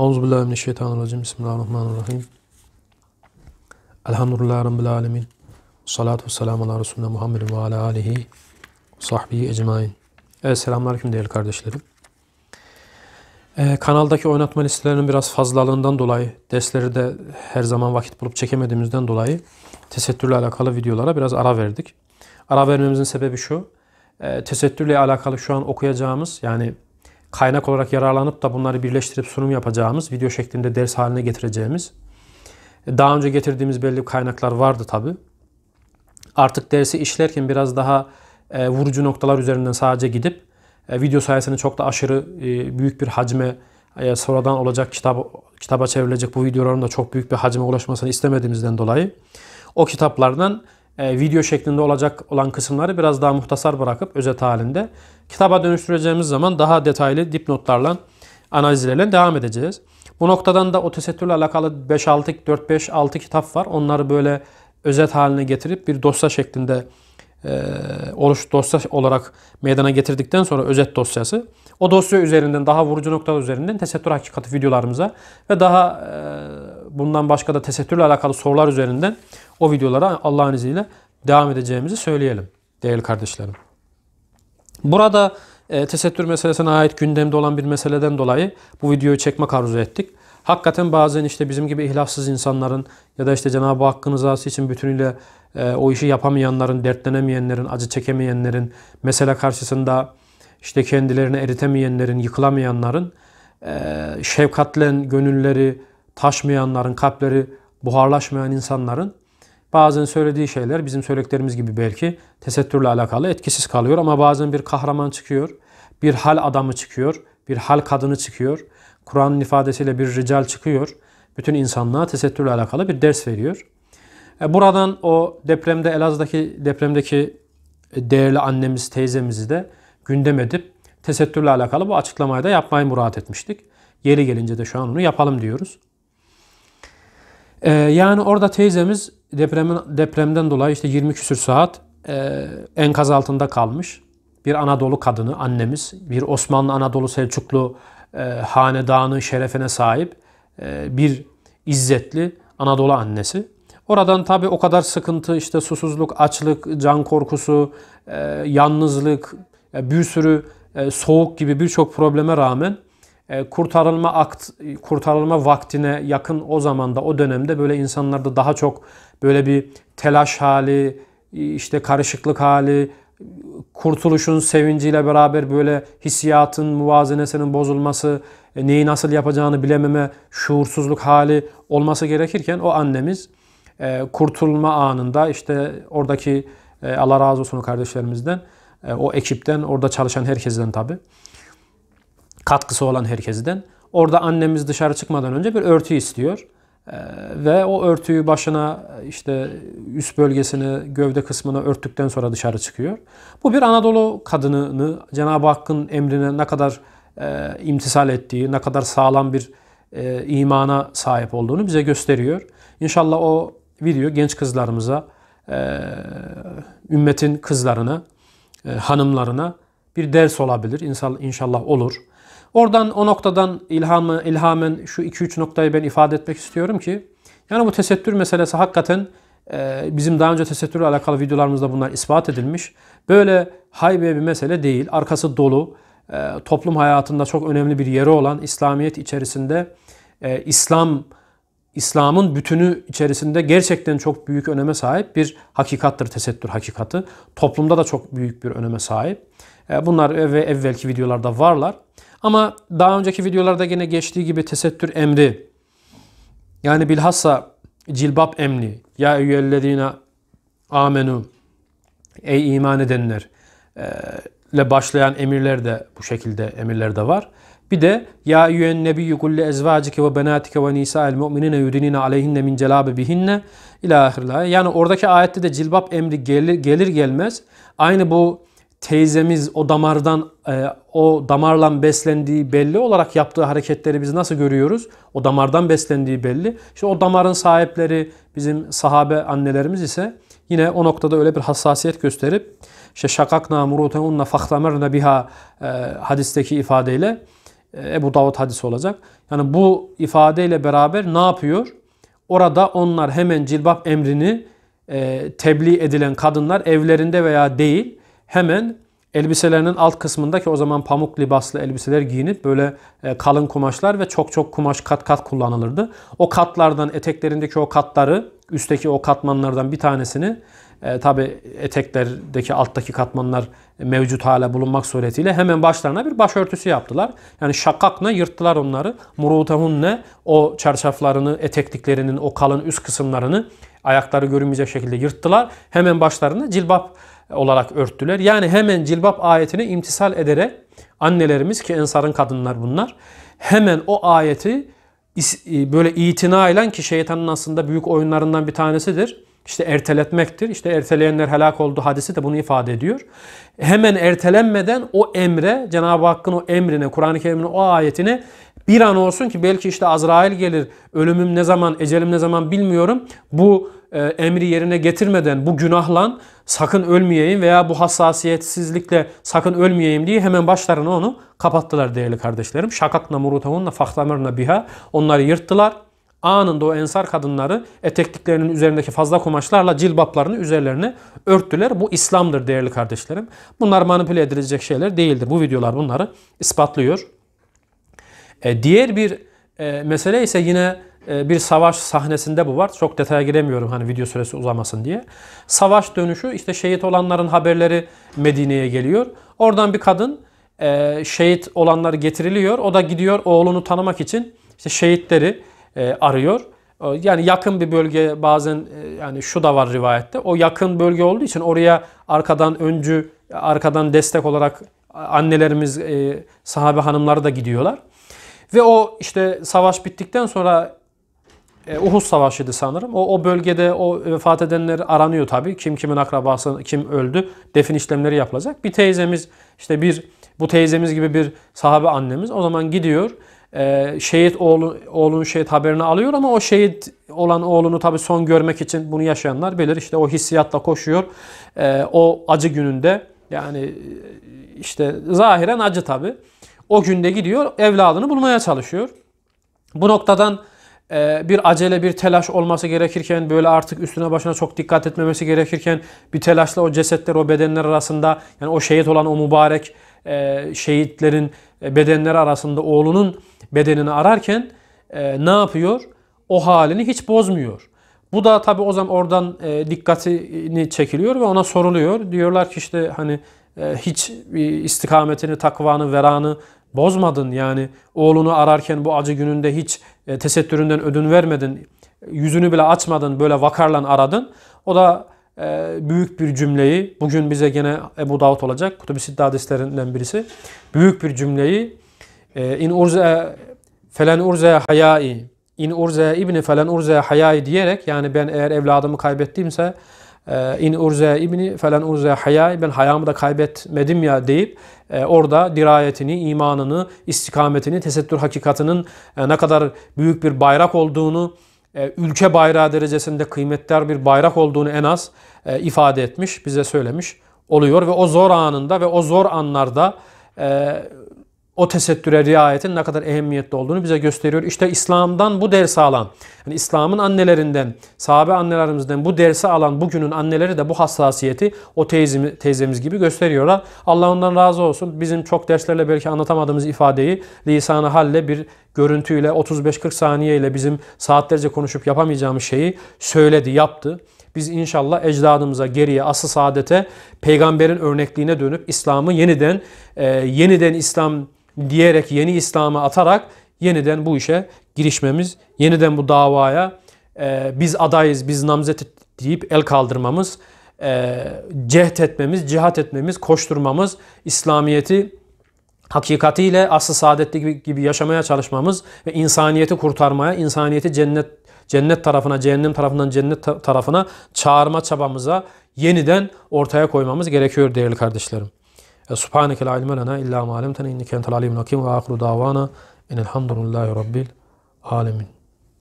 Euzubillahimineşşeytanirracim. Bismillahirrahmanirrahim. Elhamdülillahi Rabbil alemin. Salatu selamu ala Resulüne Muhammedin ve ala alihi sahbihi ecmain. Evet selamünaleyküm değerli kardeşlerim. Ee, kanaldaki oynatma listelerinin biraz fazlalığından dolayı, dersleri de her zaman vakit bulup çekemediğimizden dolayı tesettürle alakalı videolara biraz ara verdik. Ara vermemizin sebebi şu, e, tesettürle alakalı şu an okuyacağımız yani kaynak olarak yararlanıp da bunları birleştirip sunum yapacağımız, video şeklinde ders haline getireceğimiz. E, daha önce getirdiğimiz belli kaynaklar vardı tabi. Artık dersi işlerken biraz daha e, vurucu noktalar üzerinden sadece gidip e, video sayesinde çok da aşırı büyük bir hacme e, sonradan olacak kitap kitaba çevrilecek bu videoların da çok büyük bir hacme ulaşmasını istemediğimizden dolayı o kitaplardan e, video şeklinde olacak olan kısımları biraz daha muhtasar bırakıp özet halinde kitaba dönüştüreceğimiz zaman daha detaylı dipnotlarla analizlerle devam edeceğiz. Bu noktadan da o alakalı 5-6, 4-5-6 kitap var. Onları böyle özet haline getirip bir dosya şeklinde e, oluş dosya olarak meydana getirdikten sonra özet dosyası. O dosya üzerinden daha vurucu noktalar üzerinden tesettür hakikati videolarımıza ve daha e, bundan başka da tesettürle alakalı sorular üzerinden o videolara Allah'ın izniyle devam edeceğimizi söyleyelim değerli kardeşlerim. Burada e, tesettür meselesine ait gündemde olan bir meseleden dolayı bu videoyu çekmek arzu ettik. Hakikaten bazen işte bizim gibi ihlassız insanların ya da işte Cenab-ı Hakk'ın rızası için bütünüyle e, o işi yapamayanların, dertlenemeyenlerin, acı çekemeyenlerin, mesele karşısında işte kendilerini eritemeyenlerin, yıkılamayanların e, şefkatlen gönülleri taşmayanların, kalpleri buharlaşmayan insanların bazen söylediği şeyler bizim söylediklerimiz gibi belki tesettürle alakalı etkisiz kalıyor ama bazen bir kahraman çıkıyor, bir hal adamı çıkıyor, bir hal kadını çıkıyor. Kur'an'ın ifadesiyle bir rical çıkıyor. Bütün insanlığa tesettürle alakalı bir ders veriyor. E, buradan o depremde Elazığ'daki depremdeki e, değerli annemiz, teyzemizi de gündem edip tesettürle alakalı bu açıklamayı da yapmayı murat etmiştik. Yeri gelince de şu an onu yapalım diyoruz. Ee, yani orada teyzemiz depremin, depremden dolayı işte 20 küsür saat e, enkaz altında kalmış. Bir Anadolu kadını annemiz, bir Osmanlı Anadolu Selçuklu e, hanedanı şerefine sahip e, bir izzetli Anadolu annesi. Oradan tabii o kadar sıkıntı işte susuzluk, açlık, can korkusu, e, yalnızlık, e, bir sürü e, soğuk gibi birçok probleme rağmen e, kurtarılma akt kurtarılma vaktine yakın o zamanda o dönemde böyle insanlarda daha çok böyle bir telaş hali, e, işte karışıklık hali, kurtuluşun sevinciyle beraber böyle hissiyatın muvazenesinin bozulması, e, neyi nasıl yapacağını bilememe, şuursuzluk hali olması gerekirken o annemiz kurtulma anında işte oradaki Allah razı olsun kardeşlerimizden, o ekipten, orada çalışan herkesten tabii katkısı olan herkesten. Orada annemiz dışarı çıkmadan önce bir örtü istiyor. Ee, ve o örtüyü başına e, işte üst bölgesini, gövde kısmını örttükten sonra dışarı çıkıyor. Bu bir Anadolu kadınını Cenab-ı Hakk'ın emrine ne kadar e, imtisal ettiği, ne kadar sağlam bir e, imana sahip olduğunu bize gösteriyor. İnşallah o video genç kızlarımıza, ümmetin kızlarına, hanımlarına bir ders olabilir. İnşallah, olur. Oradan o noktadan ilhamı, ilhamen şu 2-3 noktayı ben ifade etmek istiyorum ki yani bu tesettür meselesi hakikaten e, bizim daha önce tesettürle alakalı videolarımızda bunlar ispat edilmiş. Böyle haybe bir mesele değil. Arkası dolu. E, toplum hayatında çok önemli bir yeri olan İslamiyet içerisinde e, İslam İslam'ın bütünü içerisinde gerçekten çok büyük öneme sahip bir hakikattır tesettür hakikati. Toplumda da çok büyük bir öneme sahip. Bunlar ve evvelki videolarda varlar. Ama daha önceki videolarda yine geçtiği gibi tesettür emri yani bilhassa cilbap emri ya eyyühellezine amenu ey iman edenler e, ile başlayan emirler de bu şekilde emirler de var. Bir de ya eyyühen nebiyyü kulli ezvacike ve benatike ve nisa nisa'el mu'minine yudinine aleyhinne min celabe bihinne ila ahirlaha. Yani oradaki ayette de cilbap emri gelir, gelir gelmez aynı bu teyzemiz o damardan e, o damarla beslendiği belli olarak yaptığı hareketleri biz nasıl görüyoruz? O damardan beslendiği belli. İşte o damarın sahipleri bizim sahabe annelerimiz ise yine o noktada öyle bir hassasiyet gösterip işte şakakna murutunna fahtamerna biha e, hadisteki ifadeyle e, Ebu Davud hadisi olacak. Yani bu ifadeyle beraber ne yapıyor? Orada onlar hemen cilbap emrini e, tebliğ edilen kadınlar evlerinde veya değil hemen elbiselerinin alt kısmındaki o zaman pamuk libaslı elbiseler giyinip böyle e, kalın kumaşlar ve çok çok kumaş kat kat kullanılırdı. O katlardan eteklerindeki o katları üstteki o katmanlardan bir tanesini e, tabi eteklerdeki alttaki katmanlar mevcut hale bulunmak suretiyle hemen başlarına bir başörtüsü yaptılar. Yani şakakla yırttılar onları. Murutehunne o çarşaflarını, etekliklerinin o kalın üst kısımlarını ayakları görünmeyecek şekilde yırttılar. Hemen başlarına cilbap olarak örttüler. Yani hemen cilbap ayetini imtisal ederek annelerimiz ki ensarın kadınlar bunlar hemen o ayeti e, böyle itina ile ki şeytanın aslında büyük oyunlarından bir tanesidir. İşte erteletmektir. İşte erteleyenler helak oldu hadisi de bunu ifade ediyor. Hemen ertelenmeden o emre, Cenab-ı Hakk'ın o emrine, Kur'an-ı Kerim'in o ayetine bir an olsun ki belki işte Azrail gelir, ölümüm ne zaman, ecelim ne zaman bilmiyorum. Bu e, emri yerine getirmeden bu günahla sakın ölmeyeyim veya bu hassasiyetsizlikle sakın ölmeyeyim diye hemen başlarına onu kapattılar değerli kardeşlerim. Şakakna murutahunna fahtamerna biha onları yırttılar. Anında o ensar kadınları etekliklerinin üzerindeki fazla kumaşlarla cilbaplarını üzerlerine örttüler. Bu İslam'dır değerli kardeşlerim. Bunlar manipüle edilecek şeyler değildir. Bu videolar bunları ispatlıyor. E, diğer bir e, mesele ise yine ee, bir savaş sahnesinde bu var. Çok detaya giremiyorum hani video süresi uzamasın diye. Savaş dönüşü işte şehit olanların haberleri Medine'ye geliyor. Oradan bir kadın e, şehit olanları getiriliyor. O da gidiyor oğlunu tanımak için işte şehitleri e, arıyor. Yani yakın bir bölge bazen e, yani şu da var rivayette. O yakın bölge olduğu için oraya arkadan öncü, arkadan destek olarak annelerimiz, sahabe hanımları da gidiyorlar. Ve o işte savaş bittikten sonra e, Uhud Savaşı'ydı sanırım. O, o bölgede o vefat edenler aranıyor tabii. Kim kimin akrabası, kim öldü. Defin işlemleri yapılacak. Bir teyzemiz işte bir bu teyzemiz gibi bir sahabe annemiz o zaman gidiyor. E, şehit oğlu, oğlunun şehit haberini alıyor ama o şehit olan oğlunu tabii son görmek için bunu yaşayanlar bilir. İşte o hissiyatla koşuyor. E, o acı gününde yani e, işte zahiren acı tabii. O günde gidiyor evladını bulmaya çalışıyor. Bu noktadan ee, bir acele bir telaş olması gerekirken böyle artık üstüne başına çok dikkat etmemesi gerekirken bir telaşla o cesetler o bedenler arasında yani o şehit olan o mübarek e, şehitlerin e, bedenleri arasında oğlunun bedenini ararken e, ne yapıyor? O halini hiç bozmuyor. Bu da tabi o zaman oradan dikkatini çekiliyor ve ona soruluyor. Diyorlar ki işte hani hiç istikametini, takvanı, veranı Bozmadın yani oğlunu ararken bu acı gününde hiç e, tesettüründen ödün vermedin. Yüzünü bile açmadın böyle vakarla aradın. O da e, büyük bir cümleyi bugün bize gene Ebu Davud olacak. Kutubi Siddha hadislerinden birisi. Büyük bir cümleyi e, in urze felen urze hayai in urze ibni felen urze hayai diyerek yani ben eğer evladımı kaybettiğimse ee, in urze ibni falan urze hayay ben hayamı da kaybetmedim ya deyip e, orada dirayetini, imanını, istikametini, tesettür hakikatının e, ne kadar büyük bir bayrak olduğunu, e, ülke bayrağı derecesinde kıymetli bir bayrak olduğunu en az ifade etmiş, bize söylemiş oluyor ve o zor anında ve o zor anlarda o tesettüre riayetin ne kadar ehemmiyetli olduğunu bize gösteriyor. İşte İslam'dan bu dersi alan, yani İslam'ın annelerinden, sahabe annelerimizden bu dersi alan bugünün anneleri de bu hassasiyeti o teyzemi, teyzemiz gibi gösteriyorlar. Allah ondan razı olsun. Bizim çok derslerle belki anlatamadığımız ifadeyi lisanı halle bir görüntüyle 35-40 saniye ile bizim saatlerce konuşup yapamayacağımız şeyi söyledi, yaptı. Biz inşallah ecdadımıza geriye asıl saadete peygamberin örnekliğine dönüp İslam'ı yeniden e, yeniden İslam diyerek yeni İslam'a atarak yeniden bu işe girişmemiz, yeniden bu davaya e, biz adayız, biz namzet deyip el kaldırmamız, e, cehd etmemiz, cihat etmemiz, koşturmamız, İslamiyet'i hakikatiyle asıl saadetli gibi, gibi yaşamaya çalışmamız ve insaniyeti kurtarmaya, insaniyeti cennet cennet tarafına, cehennem tarafından cennet tarafına çağırma çabamıza yeniden ortaya koymamız gerekiyor değerli kardeşlerim. سبحانك لا علم لنا إلا ما علمتنا إنك أنت العليم الحكيم وآخر دعوانا إن الحمد لله رب العالمين